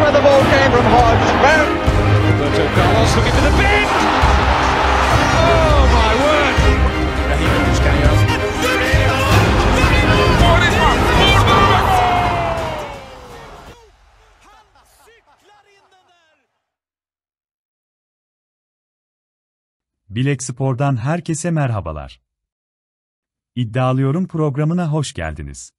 where the ball came from Hodge. Roberto Carlos looking for the bend. Oh my word. Raheem just going up. Bilek Spor'dan herkese merhabalar. İddialıyorum programına hoş geldiniz.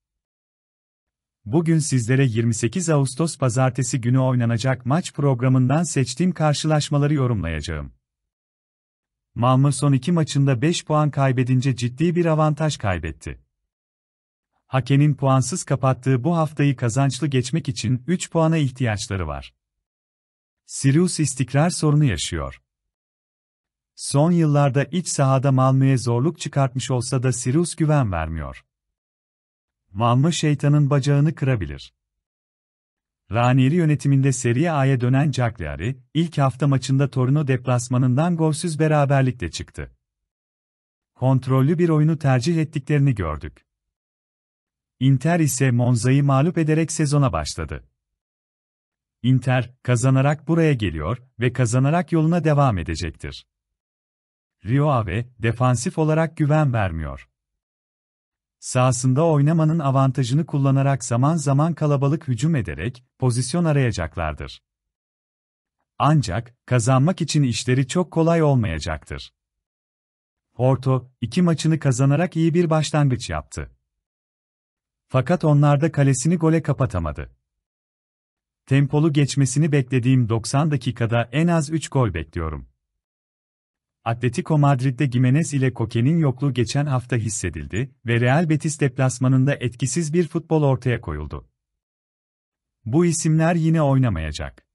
Bugün sizlere 28 Ağustos pazartesi günü oynanacak maç programından seçtiğim karşılaşmaları yorumlayacağım. Malmö son iki maçında 5 puan kaybedince ciddi bir avantaj kaybetti. Hakenin puansız kapattığı bu haftayı kazançlı geçmek için 3 puana ihtiyaçları var. Sirius istikrar sorunu yaşıyor. Son yıllarda iç sahada Malmö'ye zorluk çıkartmış olsa da Sirius güven vermiyor. Malmö şeytanın bacağını kırabilir. Ranieri yönetiminde Serie A'ya dönen Cagliari, ilk hafta maçında Torino deplasmanından golsüz beraberlikle çıktı. Kontrollü bir oyunu tercih ettiklerini gördük. Inter ise Monza'yı mağlup ederek sezona başladı. Inter, kazanarak buraya geliyor ve kazanarak yoluna devam edecektir. Rio Ave, defansif olarak güven vermiyor. Sahasında oynamanın avantajını kullanarak zaman zaman kalabalık hücum ederek pozisyon arayacaklardır. Ancak kazanmak için işleri çok kolay olmayacaktır. Porto, iki maçını kazanarak iyi bir başlangıç yaptı. Fakat onlar da kalesini gole kapatamadı. Tempolu geçmesini beklediğim 90 dakikada en az 3 gol bekliyorum. Atletico Madrid'de Gimenez ile Koke'nin yokluğu geçen hafta hissedildi ve Real Betis deplasmanında etkisiz bir futbol ortaya koyuldu. Bu isimler yine oynamayacak.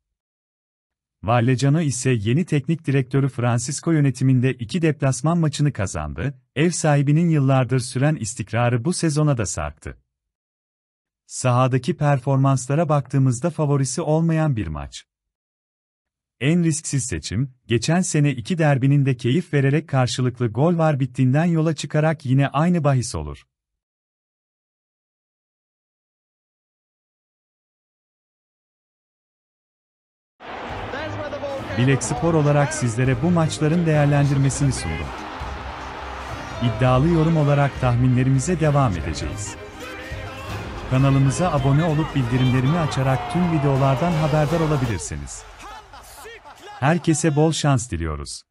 Vallecano ise yeni teknik direktörü Francisco yönetiminde iki deplasman maçını kazandı, ev sahibinin yıllardır süren istikrarı bu sezona da sarktı. Sahadaki performanslara baktığımızda favorisi olmayan bir maç en risksiz seçim, geçen sene iki derbinin de keyif vererek karşılıklı gol var bittiğinden yola çıkarak yine aynı bahis olur. Bilek Spor olarak sizlere bu maçların değerlendirmesini sundum. İddialı yorum olarak tahminlerimize devam edeceğiz. Kanalımıza abone olup bildirimlerimi açarak tüm videolardan haberdar olabilirsiniz. Herkese bol şans diliyoruz.